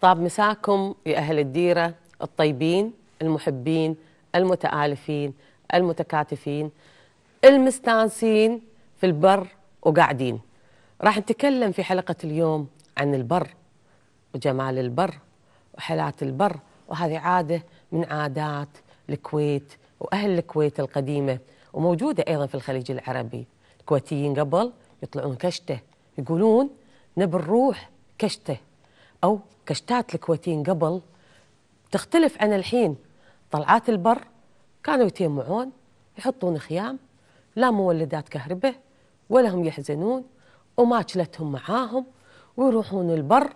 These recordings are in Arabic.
طاب مساكم يا أهل الديرة الطيبين المحبين المتآلفين المتكاتفين المستانسين في البر وقاعدين راح نتكلم في حلقة اليوم عن البر وجمال البر وحلاة البر وهذه عادة من عادات الكويت وأهل الكويت القديمة وموجودة أيضا في الخليج العربي الكويتيين قبل يطلعون كشته يقولون نبي نروح كشته أو كشتات الكويتيين قبل تختلف عن الحين طلعات البر كانوا يتيمعون يحطون خيام لا مولدات كهرباء ولا هم يحزنون وماكلتهم معاهم ويروحون البر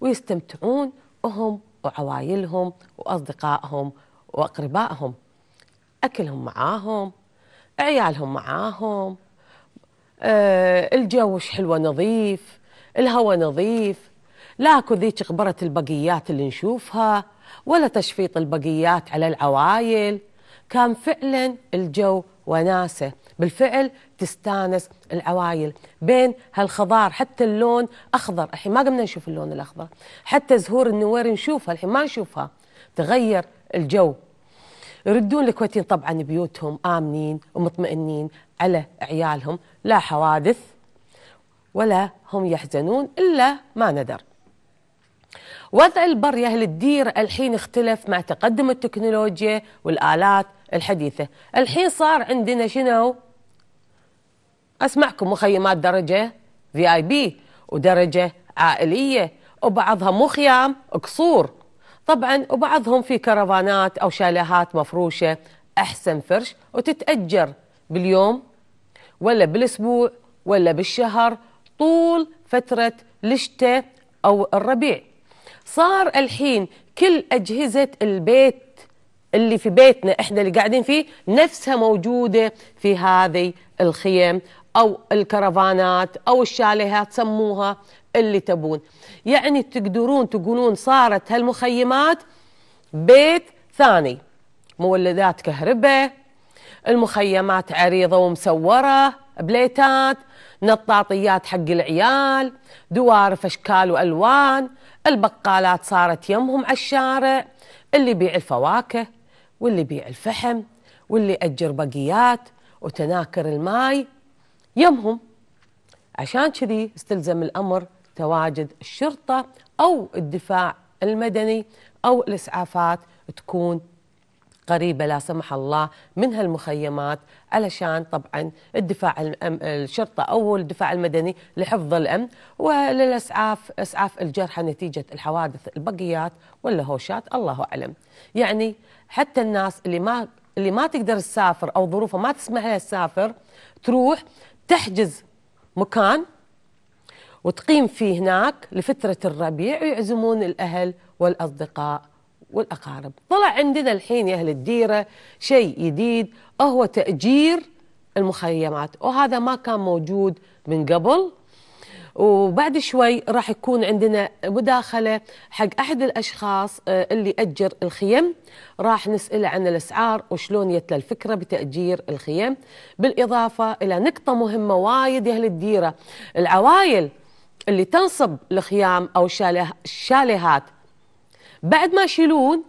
ويستمتعون وهم وعوائلهم وأصدقائهم وأقربائهم أكلهم معاهم عيالهم معاهم آه الجو حلوة نظيف الهواء نظيف لاكو ذيك غبرة البقيات اللي نشوفها ولا تشفيط البقيات على العوايل كان فعلا الجو وناسه بالفعل تستانس العوايل بين هالخضار حتى اللون اخضر الحين ما قمنا نشوف اللون الاخضر حتى زهور النوير نشوفها الحين ما نشوفها تغير الجو يردون الكويتيين طبعا بيوتهم امنين ومطمئنين على عيالهم لا حوادث ولا هم يحزنون الا ما ندر وضع البر أهل الدير الحين اختلف مع تقدم التكنولوجيا والآلات الحديثة الحين صار عندنا شنو أسمعكم مخيمات درجة في آي بي ودرجة عائلية وبعضها مو خيام قصور طبعا وبعضهم في كرفانات أو شاليهات مفروشة أحسن فرش وتتأجر باليوم ولا بالأسبوع ولا بالشهر طول فترة الشتاء أو الربيع صار الحين كل أجهزة البيت اللي في بيتنا احنا اللي قاعدين فيه نفسها موجودة في هذه الخيم أو الكرفانات أو الشاليهات سموها اللي تبون يعني تقدرون تقولون صارت هالمخيمات بيت ثاني مولدات كهرباء المخيمات عريضة ومسورة بليتات نطاطيات حق العيال دوارف أشكال وألوان البقالات صارت يمهم على الشارع اللي يبيع الفواكه واللي يبيع الفحم واللي أجر بقيات وتناكر الماي يمهم عشان كذي استلزم الأمر تواجد الشرطة أو الدفاع المدني أو الإسعافات تكون قريبه لا سمح الله من هالمخيمات علشان طبعا الدفاع الشرطه او الدفاع المدني لحفظ الامن وللاسعاف اسعاف الجرحى نتيجه الحوادث البقيات ولا هوشات الله اعلم يعني حتى الناس اللي ما اللي ما تقدر تسافر او ظروفها ما تسمح لها تسافر تروح تحجز مكان وتقيم فيه هناك لفتره الربيع ويعزمون الاهل والاصدقاء والأقارب طلع عندنا الحين يا أهل الديرة شيء جديد هو تأجير المخيمات وهذا ما كان موجود من قبل وبعد شوي راح يكون عندنا مداخله حق احد الاشخاص آه، اللي اجر الخيم راح نساله عن الاسعار وشلون جت الفكره بتاجير الخيم بالاضافه الى نقطه مهمه وايد اهل الديره العوائل اللي تنصب الخيام او الشاليهات بعد ما يشيلون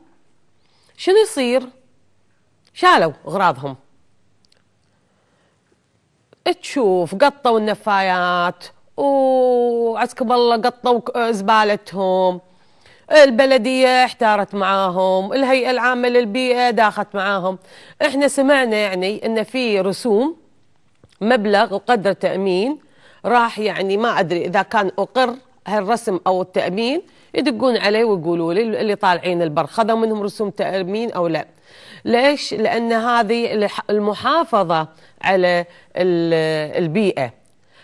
شنو يصير شالوا اغراضهم تشوف قطوا النفايات وعسكب الله قطوا زبالتهم البلدية احتارت معاهم الهيئة العامة للبيئة داخت معاهم احنا سمعنا يعني ان في رسوم مبلغ وقدر تأمين راح يعني ما ادري اذا كان اقر هالرسم او التامين يدقون علي ويقولوا لي اللي طالعين البر خذوا منهم رسوم تامين او لا ليش لان هذه المحافظه على البيئه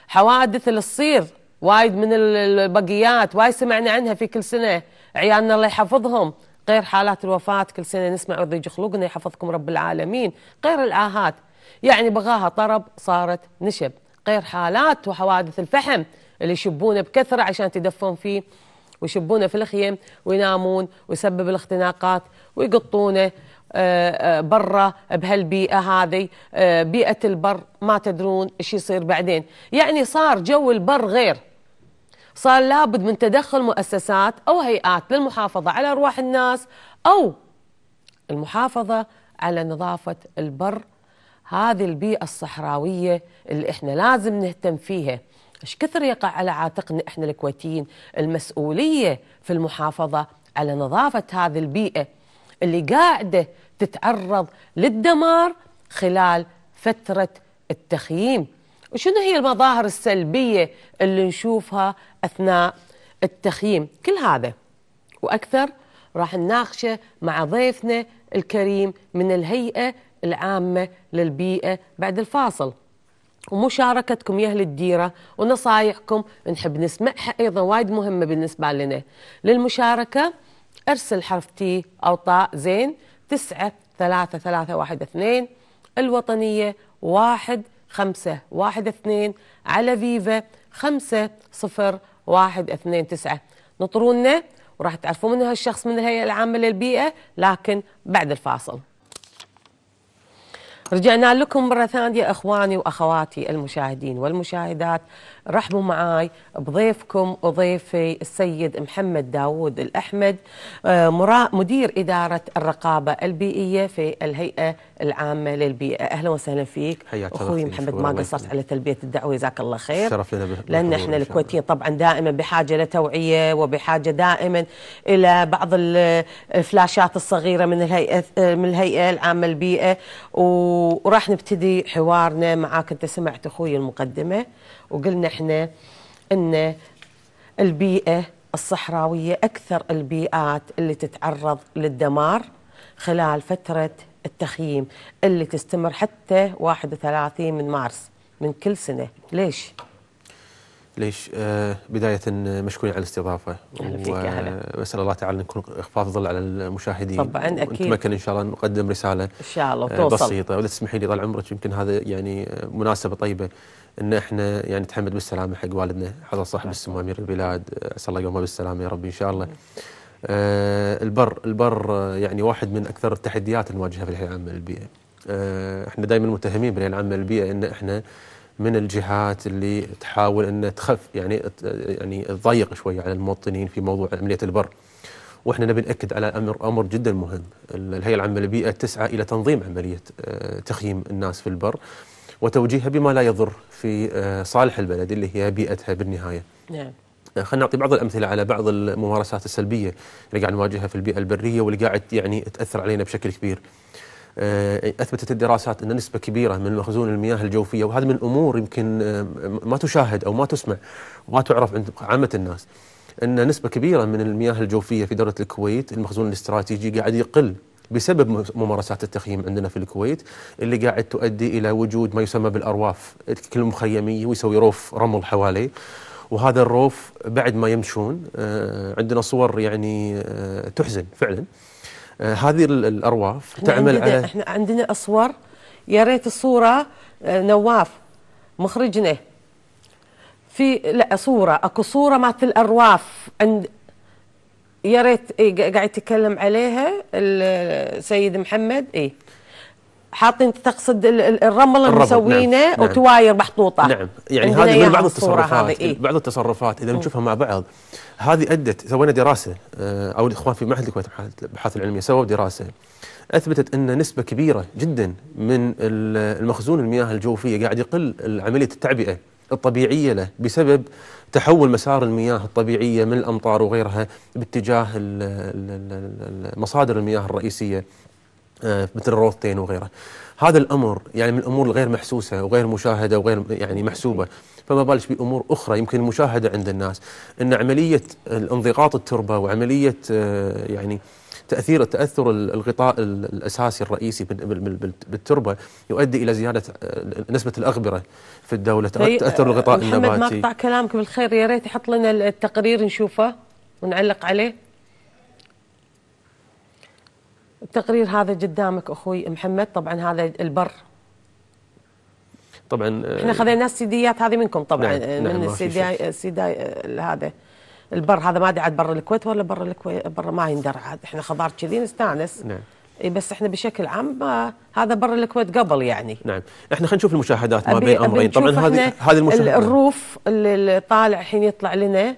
حوادث اللي تصير وايد من البقيات وايد سمعنا عنها في كل سنه عيالنا الله يحفظهم غير حالات الوفاة كل سنة نسمع يضيج خلقنا يحفظكم رب العالمين غير الآهات يعني بغاها طرب صارت نشب غير حالات وحوادث الفحم اللي يشبونه بكثره عشان تدفون فيه ويشبونه في الخيم وينامون ويسبب الاختناقات ويقطونه آه، آه، برا بهالبيئه هذه آه، بيئه البر ما تدرون ايش يصير بعدين يعني صار جو البر غير صار لابد من تدخل مؤسسات او هيئات للمحافظه على ارواح الناس او المحافظه على نظافه البر هذه البيئه الصحراويه اللي احنا لازم نهتم فيها ايش كثر يقع على عاتقنا احنا الكويتيين المسؤوليه في المحافظه على نظافه هذه البيئه اللي قاعده تتعرض للدمار خلال فتره التخييم وشنو هي المظاهر السلبيه اللي نشوفها اثناء التخييم كل هذا واكثر راح نناقشه مع ضيفنا الكريم من الهيئه العامه للبيئه بعد الفاصل ومشاركتكم يا اهل الديره ونصايحكم نحب نسمعها ايضا وايد مهمه بالنسبه لنا للمشاركه ارسل حرف تي او طاء زين 9 3 3 1 2 الوطنيه 1 5 1 2 على فيفا 5 0 1 2 9 نطرونا وراح تعرفون من هالشخص من الهيئه العامه للبيئه لكن بعد الفاصل رجعنا لكم مرة ثانية إخواني وأخواتي المشاهدين والمشاهدات رحبوا معاي بضيفكم وضيفي السيد محمد داوود الأحمد آه، مدير إدارة الرقابة البيئية في الهيئة العامة للبيئة أهلا وسهلا فيك أخوي محمد ما قصرت على تلبية الدعوة جزاك الله خير شرف لنا لأن إحنا الكويتيين طبعا دائما بحاجة لتوعية وبحاجة دائما إلى بعض الفلاشات الصغيرة من الهيئة من الهيئة العامة للبيئة و وراح نبتدي حوارنا معاك انت سمعت اخوي المقدمه وقلنا احنا ان البيئه الصحراويه اكثر البيئات اللي تتعرض للدمار خلال فتره التخييم اللي تستمر حتى 31 من مارس من كل سنه ليش؟ ليش آه، بداية آه، مشكورين على الاستضافة وأسأل الله تعالى نكون إخفاض ظل على المشاهدين طبعا أكيد ونتمكن إن شاء الله نقدم رسالة إن شاء الله آه، توصل بسيطة وإذا تسمحي لي طال عمرك يمكن هذا يعني مناسبة طيبة ان احنا يعني نتحمد بالسلامه حق والدنا حضر صاحب السمو امير البلاد اسال الله يومه بالسلامه يا رب ان شاء الله. آه البر البر يعني واحد من اكثر التحديات المواجهه في الحياه العامه للبيئه. آه احنا دائما متهمين بالحياه العامه للبيئه ان احنا من الجهات اللي تحاول أن تخف يعني يعني تضيق شوي على المواطنين في موضوع عملية البر واحنا نبي ناكد على امر امر جدا مهم الهيئه العامه للبيئه تسعى الى تنظيم عمليه آه، تخييم الناس في البر وتوجيهها بما لا يضر في آه، صالح البلد اللي هي بيئتها بالنهايه. نعم. آه، خلينا نعطي بعض الامثله على بعض الممارسات السلبيه اللي قاعد نواجهها في البيئه البريه واللي قاعد يعني تاثر علينا بشكل كبير. آه، اثبتت الدراسات ان نسبه كبيره من مخزون المياه الجوفيه وهذا من الامور يمكن آه، ما تشاهد او ما تسمع وما تعرف عند عامه الناس ان نسبه كبيره من المياه الجوفيه في دوله الكويت المخزون الاستراتيجي قاعد يقل بسبب ممارسات التخييم عندنا في الكويت اللي قاعد تؤدي الى وجود ما يسمى بالارواف كل مخيميه ويسوي روف رمل حواليه وهذا الروف بعد ما يمشون آه، عندنا صور يعني تحزن فعلا آه، هذه الارواف تعمل عندنا على احنا عندنا اصور يا ريت الصوره آه، نواف مخرجنا في لا صوره اكو صوره مات الارواف عند يا ريت إيه، قاعد يتكلم عليها السيد محمد اي حاطين تقصد الرمل مسوينه نعم. نعم. وتواير محطوطه نعم يعني هذه إيه. من بعض التصرفات إيه؟ بعض التصرفات اذا نشوفها مع بعض هذه ادت سوينا دراسه آه، او الاخوان في معهد الكويت الابحاث العلميه سووا دراسه اثبتت ان نسبه كبيره جدا من المخزون المياه الجوفيه قاعد يقل عمليه التعبئه الطبيعيه له بسبب تحول مسار المياه الطبيعيه من الامطار وغيرها باتجاه مصادر المياه الرئيسيه آه، مثل الروتين وغيره هذا الامر يعني من الامور الغير محسوسه وغير مشاهده وغير يعني محسوبه فما بالك بامور اخرى يمكن مشاهده عند الناس ان عمليه انضغاط التربه وعمليه آه، يعني تاثير التاثر الغطاء الاساسي الرئيسي بالتربه يؤدي الى زياده آه، نسبه الاغبره في الدوله طيب، تاثر الغطاء محمد النباتي محمد مقطع كلامك بالخير يا ريت تحط لنا التقرير نشوفه ونعلق عليه التقرير هذا قدامك اخوي محمد طبعا هذا البر طبعا احنا خذينا السيديات هذه منكم طبعا نعم من نعم السيدي السيدي هذا البر هذا ما عاد بر الكويت ولا بر الكويت بر ما يندر عاد احنا خضار كذي نستانس نعم إيه، بس احنا بشكل عام آه، هذا بر الكويت قبل يعني نعم احنا خلينا نشوف المشاهدات ما بين امرين طبعا هذه هذه المشاهدات الروف اللي طالع الحين يطلع لنا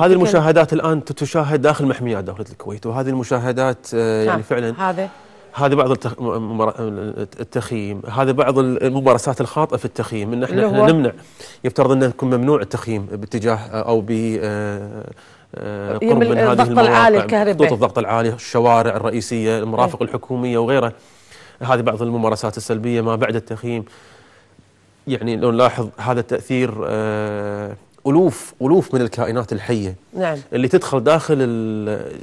هذه المشاهدات الان تشاهد داخل محميات دوله الكويت وهذه المشاهدات آه، يعني نعم، فعلا هذا هذا بعض التخييم هذا بعض الممارسات الخاطئه في التخييم ان احنا, احنا نمنع يفترض انه يكون ممنوع التخييم باتجاه آه، او ب آه، من هذه الضغط العالي الكهرباء خطوط الضغط العالي الشوارع الرئيسيه إيه. المرافق اه. الحكوميه وغيرها هذه بعض الممارسات السلبيه ما بعد التخييم يعني لو نلاحظ هذا التاثير الوف الوف من الكائنات الحيه نعم. اللي تدخل داخل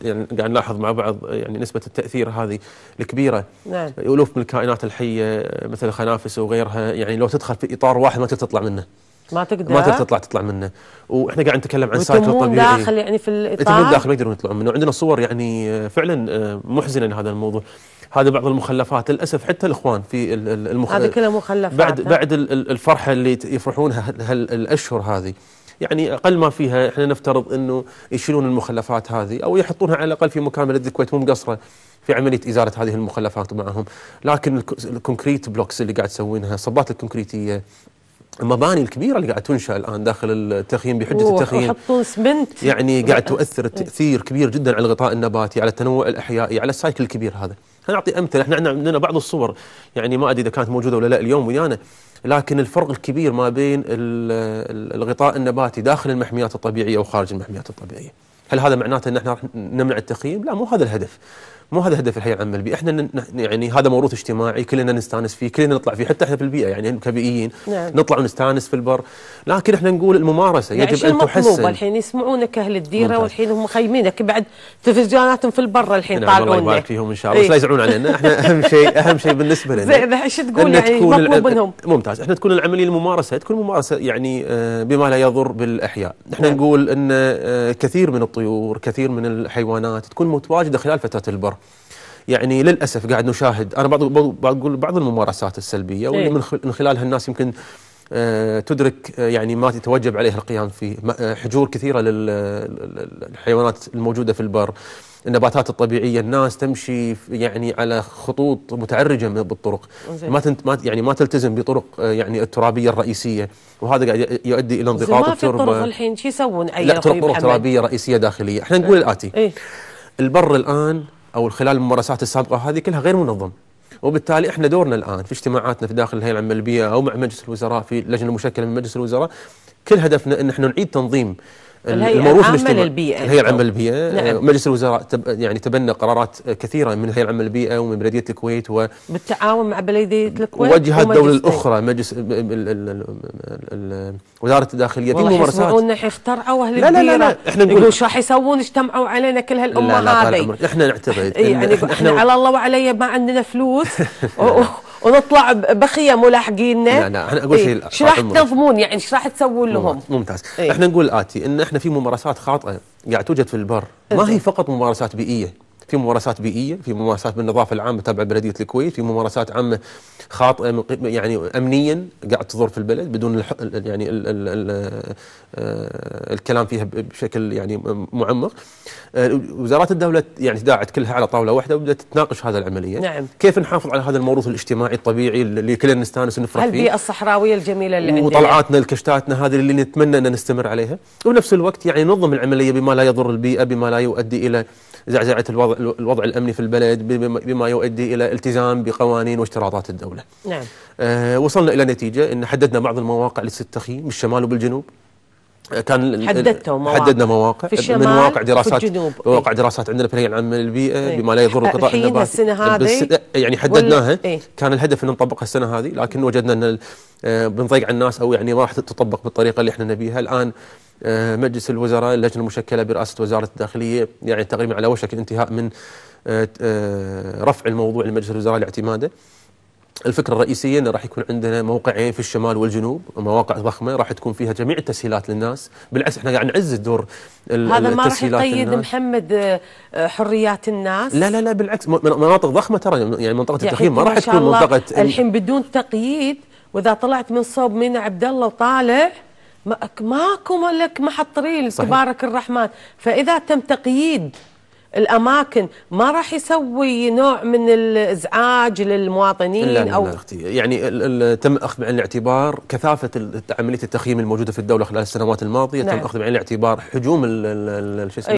يعني قاعد نلاحظ مع بعض يعني نسبه التاثير هذه الكبيره نعم. الوف من الكائنات الحيه مثل الخنافس وغيرها يعني لو تدخل في اطار واحد ما تقدر تطلع منه ما تقدر ما تقدر تطلع تطلع منه واحنا قاعد نتكلم عن سايكل طبيعي داخل يعني في الاطار يتمون داخل ما يقدرون يطلعون منه عندنا صور يعني آه، فعلا آه، محزنه هذا الموضوع هذا بعض المخلفات للاسف حتى الاخوان في المخلفات هذه كلها مخلفات بعد بعد الفرحه اللي يفرحونها هالاشهر هذه يعني اقل ما فيها احنا نفترض انه يشيلون المخلفات هذه او يحطونها على الاقل في مكان بلد الكويت مو مقصره في عمليه ازاله هذه المخلفات معهم، لكن الكونكريت بلوكس اللي قاعد تسوينها الصبات الكونكريتيه المباني الكبيرة اللي قاعد تنشأ الآن داخل التخييم بحجة التخييم سمنت يعني قاعد تؤثر تأثير كبير جدا على الغطاء النباتي على التنوع الأحيائي على السايكل الكبير هذا نعطي امثله احنا عندنا بعض الصور يعني ما ادري اذا كانت موجوده ولا لا اليوم ويانا لكن الفرق الكبير ما بين الغطاء النباتي داخل المحميات الطبيعيه وخارج المحميات الطبيعيه. هل هذا معناته ان احنا نمنع التخييم؟ لا مو هذا الهدف. مو هذا هدف الحياه العامه البيئه احنا يعني هذا موروث اجتماعي كلنا نستانس فيه كلنا نطلع فيه حتى احنا في البيئه يعني كبيئيين نعم. نطلع ونستانس في البر لكن احنا نقول الممارسه يعني يجب ان تحسن الحين يسمعونك اهل الديره ممتاز. والحين هم مخيمينك بعد تلفزيوناتهم في البر الحين نعم، طالعون الله يبارك فيهم ان شاء الله إيه. بس لا يزعلون علينا احنا اهم شيء اهم شيء بالنسبه لنا ايش تقول يعني مطلوب منهم ممتاز احنا تكون العمليه الممارسه تكون ممارسه يعني آه، بما لا يضر بالاحياء احنا نعم. نقول ان آه، كثير من الطيور كثير من الحيوانات تكون متواجده خلال فتره البر يعني للاسف قاعد نشاهد انا بعض بقول بعض الممارسات السلبيه واللي إيه. من خلالها الناس يمكن آه، تدرك آه، يعني ما تتوجب عليها القيام فيه آه، حجور كثيرة للحيوانات الموجودة في البر النباتات الطبيعية الناس تمشي يعني على خطوط متعرجة بالطرق ما تنت ما يعني ما تلتزم بطرق يعني الترابية الرئيسية وهذا قاعد يؤدي إلى انضغاط التربة ما في طرق الحين شو يسوون أي طرق, طرق ترابية رئيسية داخلية احنا نقول الآتي إيه؟ البر الآن او خلال الممارسات السابقه هذه كلها غير منظم وبالتالي احنا دورنا الان في اجتماعاتنا في داخل الهيئه العامه للبيئه او مع مجلس الوزراء في لجنه مشكله من مجلس الوزراء كل هدفنا ان احنا نعيد تنظيم الموروث العامة للبيئة الهيئة العامة للبيئة نعم. آه، مجلس الوزراء تب يعني تبنى قرارات كثيرة من الهيئة العامة للبيئة ومن بلدية الكويت و بالتعاون مع بلدية الكويت وجهة الدولة الأخرى مجلس وزارة الداخلية في ممارسات يسمعونا حيخترعوا أهل لا لا لا, لا احنا نقول شو راح يسوون اجتمعوا علينا كل هالأمة هذه احنا نعتقد إيه، يعني احنا, احنا, احنا على الله وعلي ما عندنا فلوس ونطلع بخيه ملاحقيننا لا لا احنا اقول إيه، شيء ايش راح تنظمون يعني ايش راح تسوون لهم؟ ممتاز ايه؟ احنا نقول الاتي ان احنا في ممارسات خاطئه قاعد توجد في البر ما هي فقط ممارسات بيئيه في ممارسات بيئيه، في ممارسات بالنظافه العامه تبع بلديه الكويت، في ممارسات عامه خاطئه يعني امنيا قاعد تضر في البلد بدون يعني ال ال ال آه، الكلام فيها بشكل يعني معمق. آه، وزارات الدوله يعني داعت كلها على طاوله واحده وبدات تناقش هذا العمليه. نعم. كيف نحافظ على هذا الموروث الاجتماعي الطبيعي اللي كلنا نستانس ونفرح فيه؟ البيئه الصحراويه الجميله اللي عندنا وطلعاتنا الكشتاتنا هذه اللي نتمنى ان نستمر عليها، وبنفس الوقت يعني ننظم العمليه بما لا يضر البيئه، بما لا يؤدي الى زعزعة الوضع, الوضع الأمني في البلد بما يؤدي إلى التزام بقوانين واشتراطات الدولة نعم. آه وصلنا إلى نتيجة أن حددنا بعض المواقع للستخي بالشمال وبالجنوب آه، كان مواقع حددنا مواقع في الشمال من مواقع دراسات في الجنوب مواقع دراسات عندنا في الهيئه العامه للبيئه ايه؟ بما لا يضر القطاع النباتي السنه هذه يعني حددناها ايه؟ كان الهدف ان نطبقها السنه هذه لكن وجدنا ان آه، بنضيق على الناس او يعني ما راح تطبق بالطريقه اللي احنا نبيها الان آه، مجلس الوزراء اللجنه المشكله برئاسه وزاره الداخليه يعني تقريبا على وشك الانتهاء من آه، آه، رفع الموضوع لمجلس الوزراء لاعتماده. الفكره الرئيسيه انه راح يكون عندنا موقعين في الشمال والجنوب مواقع ضخمه راح تكون فيها جميع التسهيلات للناس بالعكس احنا قاعد نعزز دور هذا ما راح يقيد محمد حريات الناس لا لا لا بالعكس مناطق ضخمه ترى يعني منطقه التخييم ما راح تكون منطقه الحين بدون تقييد واذا طلعت من صوب مينا عبد الله وطالع ماكو لك محطرين تبارك الرحمن فاذا تم تقييد الاماكن ما راح يسوي نوع من الازعاج للمواطنين لا او لا يعني تم اخذ بعين الاعتبار كثافه عمليه التخييم الموجوده في الدوله خلال السنوات الماضيه نعم. تم اخذ بعين الاعتبار حجوم شو اسمه